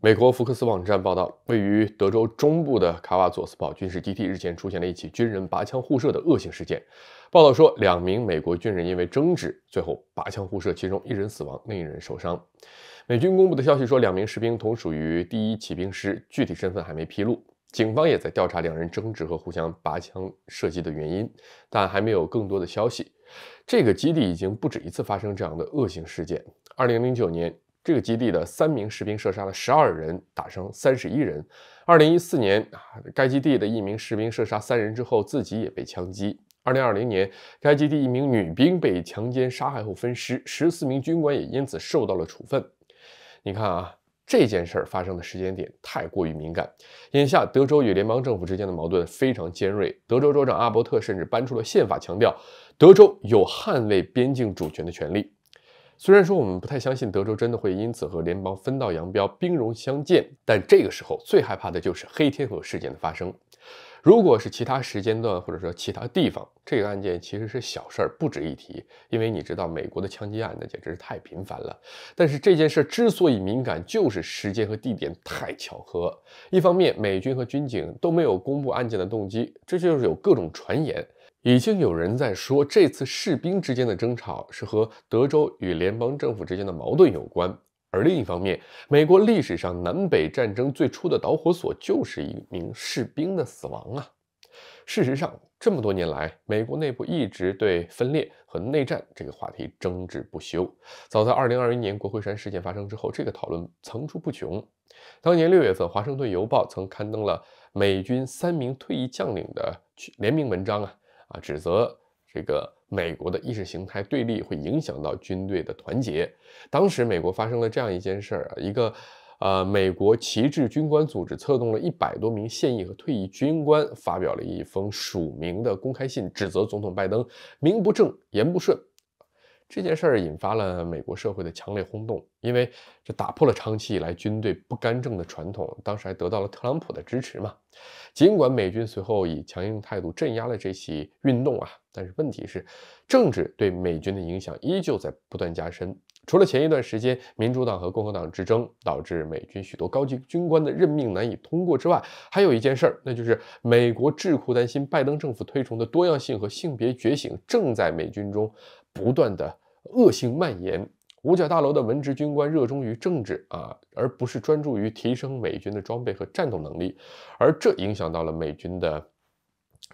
美国福克斯网站报道，位于德州中部的卡瓦佐斯堡军事基地日前出现了一起军人拔枪互射的恶性事件。报道说，两名美国军人因为争执，最后拔枪互射，其中一人死亡，另一人受伤。美军公布的消息说，两名士兵同属于第一骑兵师，具体身份还没披露。警方也在调查两人争执和互相拔枪射击的原因，但还没有更多的消息。这个基地已经不止一次发生这样的恶性事件。2009年。这个基地的三名士兵射杀了十二人，打伤三十一人。二零一四年，啊，该基地的一名士兵射杀三人之后，自己也被枪击。二零二零年，该基地一名女兵被强奸杀害后分尸，十四名军官也因此受到了处分。你看啊，这件事儿发生的时间点太过于敏感。眼下，德州与联邦政府之间的矛盾非常尖锐，德州州长阿伯特甚至搬出了宪法，强调德州有捍卫边境主权的权利。虽然说我们不太相信德州真的会因此和联邦分道扬镳、兵戎相见，但这个时候最害怕的就是黑天鹅事件的发生。如果是其他时间段或者说其他地方，这个案件其实是小事儿，不值一提。因为你知道，美国的枪击案那简直是太频繁了。但是这件事之所以敏感，就是时间和地点太巧合。一方面，美军和军警都没有公布案件的动机，这就是有各种传言。已经有人在说，这次士兵之间的争吵是和德州与联邦政府之间的矛盾有关。而另一方面，美国历史上南北战争最初的导火索就是一名士兵的死亡啊。事实上，这么多年来，美国内部一直对分裂和内战这个话题争执不休。早在2021年国会山事件发生之后，这个讨论层出不穷。当年六月份，《华盛顿邮报》曾刊登了美军三名退役将领的联名文章啊。啊，指责这个美国的意识形态对立会影响到军队的团结。当时，美国发生了这样一件事儿啊，一个呃，美国旗帜军官组织策动了一百多名现役和退役军官，发表了一封署名的公开信，指责总统拜登名不正言不顺。这件事儿引发了美国社会的强烈轰动，因为这打破了长期以来军队不干政的传统。当时还得到了特朗普的支持嘛。尽管美军随后以强硬态度镇压了这起运动啊，但是问题是，政治对美军的影响依旧在不断加深。除了前一段时间民主党和共和党之争导致美军许多高级军官的任命难以通过之外，还有一件事儿，那就是美国智库担心拜登政府推崇的多样性和性别觉醒正在美军中不断的恶性蔓延。五角大楼的文职军官热衷于政治啊，而不是专注于提升美军的装备和战斗能力，而这影响到了美军的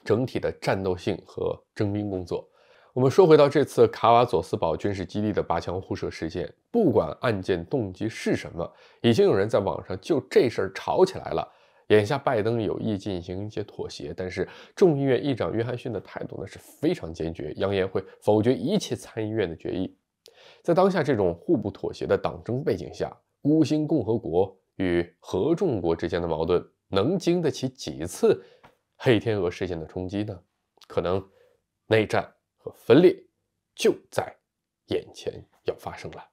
整体的战斗性和征兵工作。我们说回到这次卡瓦佐斯堡军事基地的拔枪互射事件，不管案件动机是什么，已经有人在网上就这事儿吵起来了。眼下拜登有意进行一些妥协，但是众议院议长约翰逊的态度呢是非常坚决，扬言会否决一切参议院的决议。在当下这种互不妥协的党争背景下，孤星共和国与合众国之间的矛盾能经得起几次黑天鹅事件的冲击呢？可能内战。和分裂就在眼前要发生了。